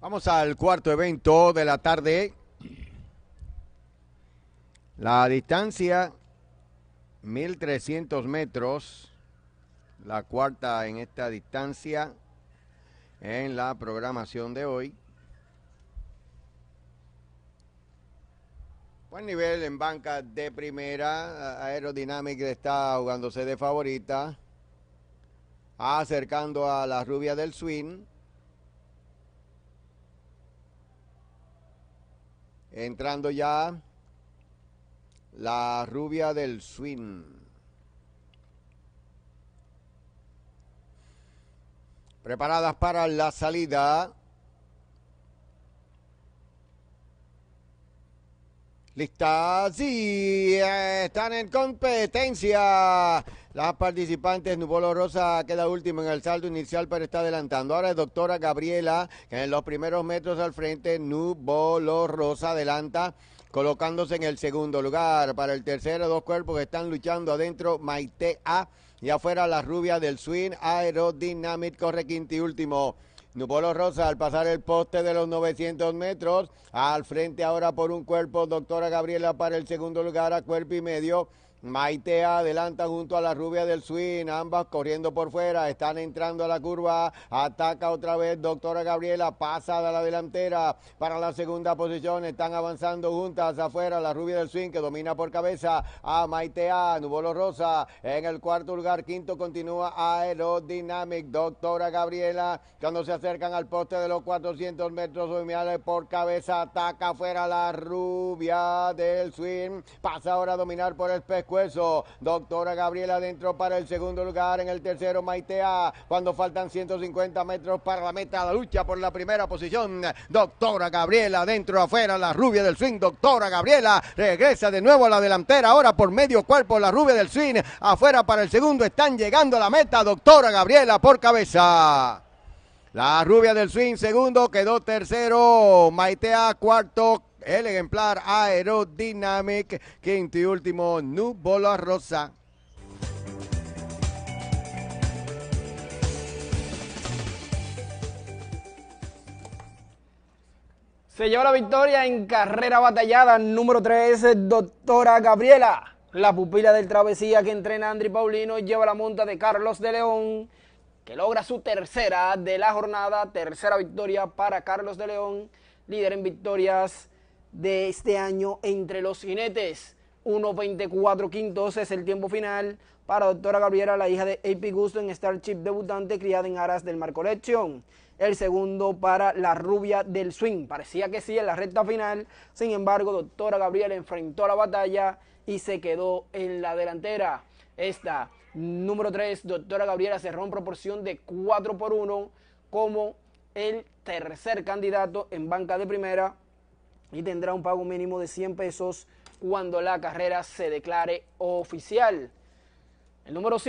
Vamos al cuarto evento de la tarde. La distancia 1300 metros, la cuarta en esta distancia en la programación de hoy. Buen nivel en banca de primera. Aerodynamic está jugándose de favorita. Acercando a la rubia del swing. Entrando ya la rubia del swing. Preparadas para la salida. Listas y están en competencia. Las participantes, Nubolo Rosa queda último en el saldo inicial, pero está adelantando. Ahora es doctora Gabriela, que en los primeros metros al frente, Nubolo Rosa adelanta colocándose en el segundo lugar. Para el tercero, dos cuerpos que están luchando adentro, Maite A y afuera la rubia del swing, Aerodynamic corre quinto y último. Nubolo Rosa al pasar el poste de los 900 metros, al frente ahora por un cuerpo, doctora Gabriela para el segundo lugar a cuerpo y medio. Maite adelanta junto a la rubia del swing, ambas corriendo por fuera, están entrando a la curva, ataca otra vez doctora Gabriela, pasada a la delantera para la segunda posición, están avanzando juntas afuera, la rubia del swing que domina por cabeza a Maitea, Nubolo Rosa en el cuarto lugar, quinto continúa Aerodynamic, doctora Gabriela, cuando se acercan al poste de los 400 metros por cabeza, ataca afuera la rubia del swing, pasa ahora a dominar por el pesco Doctora Gabriela adentro para el segundo lugar. En el tercero, Maitea. Cuando faltan 150 metros para la meta, la lucha por la primera posición. Doctora Gabriela Dentro, afuera, la rubia del swing. Doctora Gabriela regresa de nuevo a la delantera. Ahora por medio cuerpo, la rubia del swing. Afuera para el segundo. Están llegando a la meta. Doctora Gabriela por cabeza. La rubia del swing, segundo, quedó tercero. Maitea, cuarto, el ejemplar Aerodynamic, quinto y último Nubola Rosa. Se lleva la victoria en carrera batallada número 3, doctora Gabriela. La pupila del travesía que entrena Andri Paulino lleva la monta de Carlos de León, que logra su tercera de la jornada, tercera victoria para Carlos de León, líder en victorias de este año entre los jinetes. 1.24 quintos es el tiempo final para Doctora Gabriela, la hija de AP Gusto en Chip debutante criada en aras del marco Collection. El segundo para la rubia del swing. Parecía que sí en la recta final. Sin embargo, Doctora Gabriela enfrentó la batalla y se quedó en la delantera. Esta, número 3, Doctora Gabriela cerró en proporción de 4 por 1 como el tercer candidato en banca de primera y tendrá un pago mínimo de 100 pesos cuando la carrera se declare oficial. El número 5.